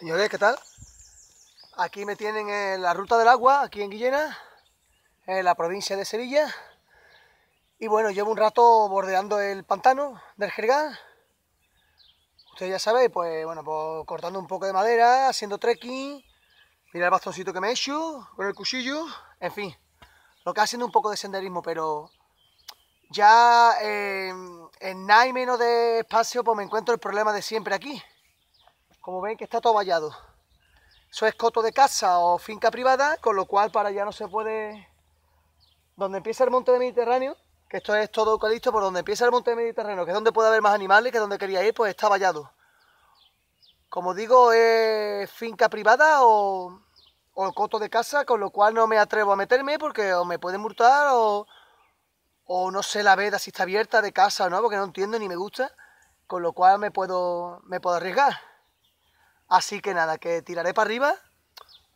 Señores, ¿qué tal? Aquí me tienen en la Ruta del Agua, aquí en Guillena, en la provincia de Sevilla. Y bueno, llevo un rato bordeando el pantano del Jergal. Ustedes ya saben, pues bueno, pues, cortando un poco de madera, haciendo trekking. Mira el bastoncito que me he hecho con el cuchillo. En fin, lo que haciendo un poco de senderismo, pero ya en nada menos de espacio, pues me encuentro el problema de siempre aquí como ven que está todo vallado. Eso es coto de casa o finca privada, con lo cual para allá no se puede... Donde empieza el monte de Mediterráneo, que esto es todo eucalipto, por donde empieza el monte de Mediterráneo, que es donde puede haber más animales, que es donde quería ir, pues está vallado. Como digo, es finca privada o, coto de casa, con lo cual no me atrevo a meterme porque o me pueden multar o, no sé la veda si está abierta de casa o no, porque no entiendo ni me gusta, con lo cual me puedo, me puedo arriesgar. Así que nada, que tiraré para arriba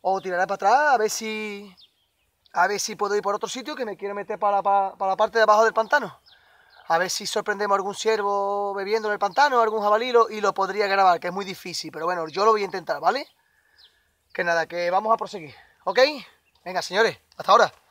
o tiraré para atrás a ver si a ver si puedo ir por otro sitio que me quiero meter para, la parte de abajo del pantano. A ver si sorprendemos algún ciervo bebiendo en el pantano, algún jabalí y lo podría grabar, que es muy difícil, pero bueno, yo lo voy a intentar, ¿vale? Que nada, que vamos a proseguir, ¿ok? Venga, señores, hasta ahora.